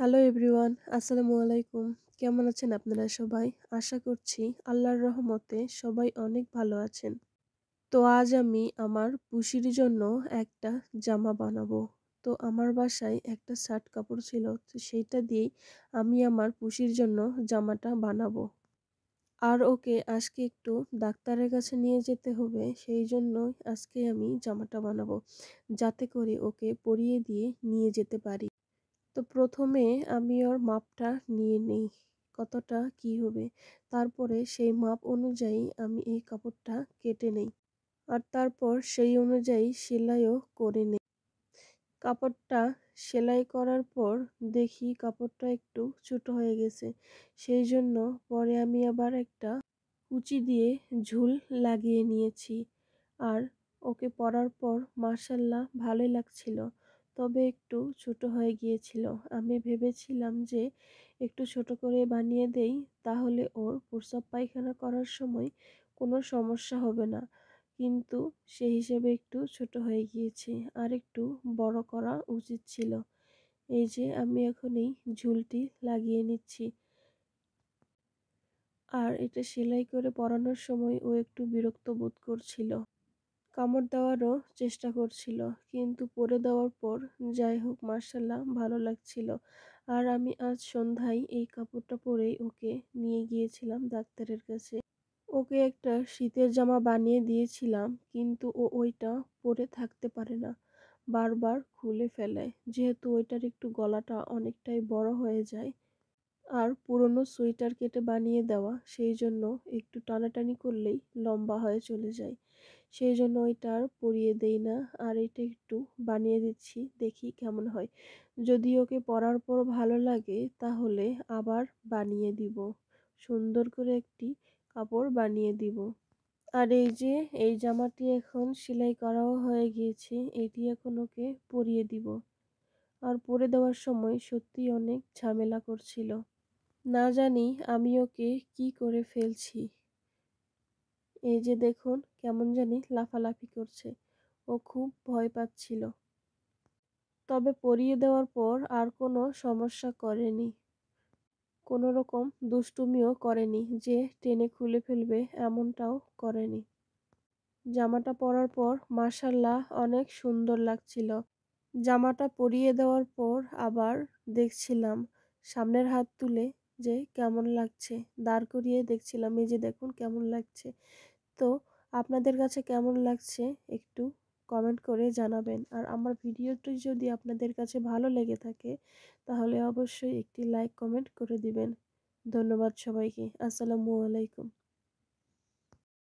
hello everyone আসসালামু আলাইকুম কেমন আছেন আপনারা সবাই আশা করছি আল্লাহর রহমতে সবাই অনেক ভালো আছেন তো আজ আমি আমার পুষির জন্য একটা জামা বানাবো তো আমার বাসায় একটা শার্ট কাপড় ছিল তো সেইটা দিয়েই আমি আমার পুষির জন্য জামাটা বানাবো আর ওকে আজকে একটু ডাক্তারের কাছে নিয়ে যেতে হবে সেই জন্য আজকে আমি জামাটা বানাবো যাতে করে ওকে পরিয়ে দিয়ে নিয়ে যেতে পারি তো প্রথমে আমি ওর মাপটা নিয়ে নিই কতটা কি হবে তারপরে সেই মাপ অনুযায়ী আমি এই কাপড়টা কেটে নেই আর তারপর সেই অনুযায়ী সেলাইও করে নেই কাপড়টা সেলাই করার পর দেখি কাপড়টা একটু ছোটো হয়ে গেছে সেই জন্য পরে আমি আবার একটা কুচি দিয়ে ঝুল লাগিয়ে নিয়েছি আর ওকে পরার পর মার্শাল্লাহ ভালোই লাগছিল তবে একটু ছোট হয়ে গিয়েছিল আমি ভেবেছিলাম যে একটু ছোট করে বানিয়ে দেই তাহলে ওর প্রসব পায়খানা করার সময় কোনো সমস্যা হবে না কিন্তু সে হিসেবে একটু ছোট হয়ে গিয়েছে আর একটু বড় করা উচিত ছিল এই যে আমি এখন এই ঝুলটি লাগিয়ে নিচ্ছি আর এটা সেলাই করে পরানোর সময় ও একটু বিরক্ত বোধ করছিল কামড় দেওয়ারও চেষ্টা করছিল কিন্তু পরে দেওয়ার পর যাই হোক মার্শাল্লাহ ভালো লাগছিল আর আমি আজ সন্ধ্যায় এই কাপড়টা পরেই ওকে নিয়ে গিয়েছিলাম ডাক্তারের কাছে ওকে একটা শীতের জামা বানিয়ে দিয়েছিলাম কিন্তু ও ওইটা পরে থাকতে পারে না বারবার খুলে ফেলে যেহেতু ওইটার একটু গলাটা অনেকটাই বড় হয়ে যায় আর পুরনো সোয়েটার কেটে বানিয়ে দেওয়া সেই জন্য একটু টানাটানি করলেই লম্বা হয়ে চলে যায় সেই জন্য ওইটা আর পরিয়ে দেই না আর এটা একটু বানিয়ে দিচ্ছি দেখি কেমন হয় যদি ওকে পরার পর ভালো লাগে তাহলে আবার বানিয়ে দিব সুন্দর করে একটি কাপড় বানিয়ে দিব আর এই যে এই জামাটি এখন সেলাই করাও হয়ে গিয়েছে এটি এখন ওকে পরিয়ে দিব আর পরে দেওয়ার সময় সত্যি অনেক ঝামেলা করছিল না জানি আমি ওকে কি করে ফেলছি এই যে দেখুন কেমন জানি লাফালাফি করছে ও খুব ভয় পাচ্ছিল তবে পরিয়ে দেওয়ার পর আর কোনো সমস্যা করেনি কোনো রকম দুষ্টুমিও করেনি যে টেনে খুলে ফেলবে এমনটাও করেনি জামাটা পরার পর মার্শাল্লাহ অনেক সুন্দর লাগছিল জামাটা পরিয়ে দেওয়ার পর আবার দেখছিলাম সামনের হাত তুলে যে কেমন লাগছে দাঁড় করিয়ে দেখছিলাম এই যে দেখুন কেমন লাগছে তো আপনাদের কাছে কেমন লাগছে একটু কমেন্ট করে জানাবেন আর আমার ভিডিওটি যদি আপনাদের কাছে ভালো লেগে থাকে তাহলে অবশ্যই একটি লাইক কমেন্ট করে দিবেন ধন্যবাদ সবাইকে আসসালামু আলাইকুম